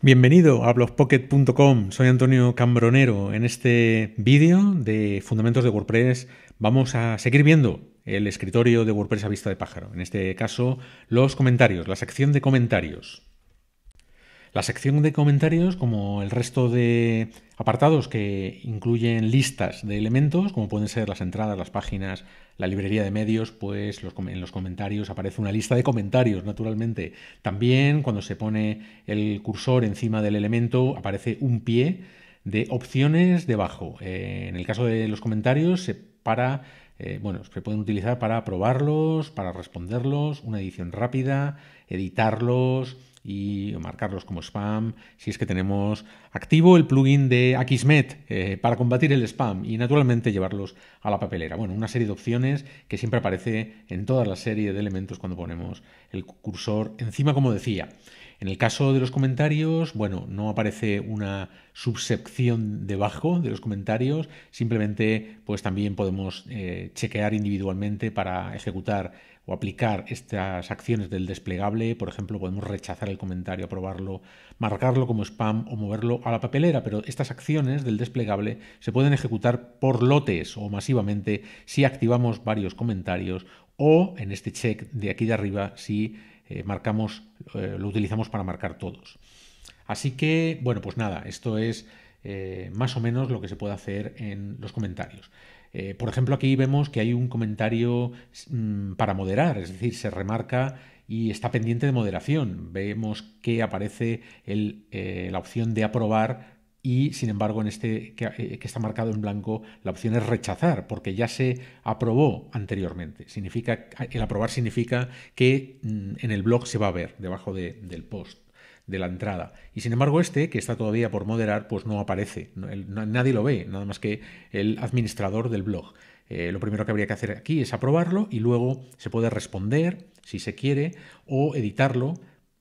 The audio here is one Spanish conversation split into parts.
Bienvenido a blogpocket.com, soy Antonio Cambronero. En este vídeo de Fundamentos de WordPress vamos a seguir viendo el escritorio de WordPress a vista de pájaro, en este caso los comentarios, la sección de comentarios. La sección de comentarios, como el resto de apartados que incluyen listas de elementos, como pueden ser las entradas, las páginas, la librería de medios, pues en los comentarios aparece una lista de comentarios, naturalmente. También cuando se pone el cursor encima del elemento aparece un pie de opciones debajo. Eh, en el caso de los comentarios se para eh, bueno, se pueden utilizar para probarlos, para responderlos, una edición rápida, editarlos y marcarlos como spam si es que tenemos activo el plugin de Akismet eh, para combatir el spam y naturalmente llevarlos a la papelera. Bueno, una serie de opciones que siempre aparece en toda la serie de elementos cuando ponemos el cursor encima, como decía. En el caso de los comentarios, bueno, no aparece una subsección debajo de los comentarios, simplemente pues también podemos eh, chequear individualmente para ejecutar o aplicar estas acciones del desplegable, por ejemplo, podemos rechazar el comentario, aprobarlo, marcarlo como spam o moverlo a la papelera, pero estas acciones del desplegable se pueden ejecutar por lotes o masivamente si activamos varios comentarios o en este check de aquí de arriba si eh, marcamos, eh, lo utilizamos para marcar todos. Así que, bueno, pues nada, esto es eh, más o menos lo que se puede hacer en los comentarios. por ejemplo, aquí vemos que hay un comentario mm, para moderar, es decir, se remarca y está pendiente de moderación. Vemos que aparece la opción de aprobar y sin embargo en este eh, que, está marcado en blanco la opción es rechazar porque ya se aprobó anteriormente. Significa, el aprobar significa que mm, en el blog se va a ver debajo del post de la entrada. Y sin embargo este, que está todavía por moderar, pues no aparece. nadie lo ve, nada más que el administrador del blog. Eh, lo primero que habría que hacer aquí es aprobarlo y luego se puede responder si se quiere o editarlo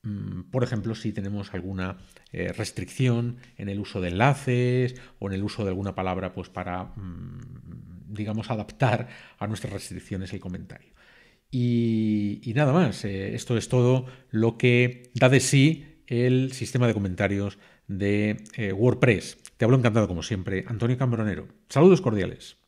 Mm, por ejemplo, si tenemos alguna eh, restricción en el uso de enlaces o en el uso de alguna palabra, pues para, mm, digamos, adaptar a nuestras restricciones el comentario. Y, nada más, eh, esto es todo lo que da de sí el sistema de comentarios de eh, WordPress. Te hablo encantado, como siempre, Antonio Cambronero. Saludos cordiales.